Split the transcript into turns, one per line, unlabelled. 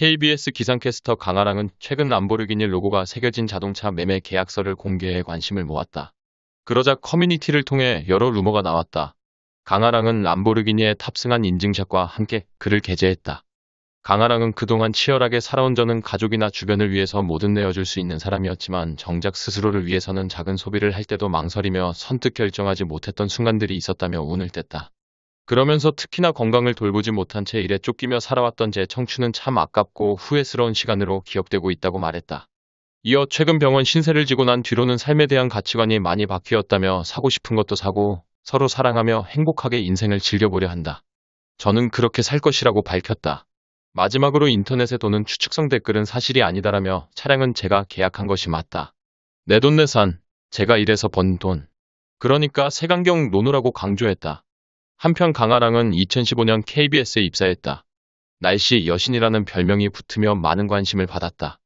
KBS 기상캐스터 강아랑은 최근 람보르기니 로고가 새겨진 자동차 매매 계약서를 공개해 관심을 모았다. 그러자 커뮤니티를 통해 여러 루머가 나왔다. 강아랑은 람보르기니에 탑승한 인증샷과 함께 글을 게재했다. 강아랑은 그동안 치열하게 살아온 저는 가족이나 주변을 위해서 뭐든 내어줄 수 있는 사람이었지만 정작 스스로를 위해서는 작은 소비를 할 때도 망설이며 선뜻 결정하지 못했던 순간들이 있었다며 운을 뗐다. 그러면서 특히나 건강을 돌보지 못한 채 일에 쫓기며 살아왔던 제 청춘은 참 아깝고 후회스러운 시간으로 기억되고 있다고 말했다. 이어 최근 병원 신세를 지고 난 뒤로는 삶에 대한 가치관이 많이 바뀌었다며 사고 싶은 것도 사고 서로 사랑하며 행복하게 인생을 즐겨보려 한다. 저는 그렇게 살 것이라고 밝혔다. 마지막으로 인터넷에 도는 추측성 댓글은 사실이 아니다라며 차량은 제가 계약한 것이 맞다. 내 돈 내산, 제가 일해서 번 돈. 그러니까 세간경 노느라고 강조했다. 한편 강아랑은 2015년 KBS에 입사했다. 날씨 여신이라는
별명이 붙으며 많은 관심을 받았다.